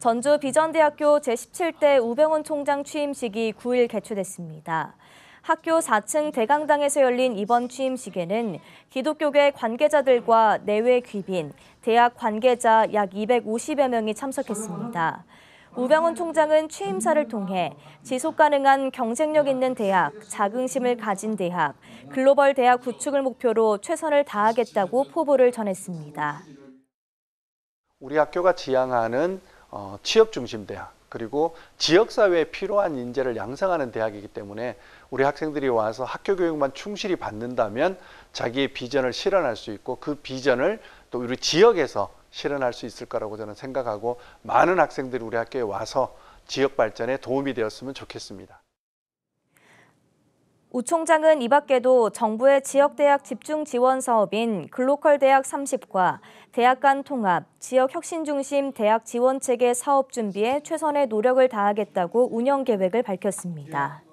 전주 비전대학교 제17대 우병훈 총장 취임식이 9일 개최됐습니다. 학교 4층 대강당에서 열린 이번 취임식에는 기독교계 관계자들과 내외 귀빈, 대학 관계자 약 250여 명이 참석했습니다. 우병훈 총장은 취임사를 통해 지속 가능한 경쟁력 있는 대학, 자긍심을 가진 대학, 글로벌 대학 구축을 목표로 최선을 다하겠다고 포부를 전했습니다. 우리 학교가 지향하는 어, 취업 중심 대학 그리고 지역사회에 필요한 인재를 양성하는 대학이기 때문에 우리 학생들이 와서 학교 교육만 충실히 받는다면 자기의 비전을 실현할 수 있고 그 비전을 또 우리 지역에서 실현할 수 있을 거라고 저는 생각하고 많은 학생들이 우리 학교에 와서 지역 발전에 도움이 되었으면 좋겠습니다. 우 총장은 이 밖에도 정부의 지역대학 집중 지원 사업인 글로컬 대학 30과 대학 간 통합, 지역 혁신 중심 대학 지원 체계 사업 준비에 최선의 노력을 다하겠다고 운영 계획을 밝혔습니다.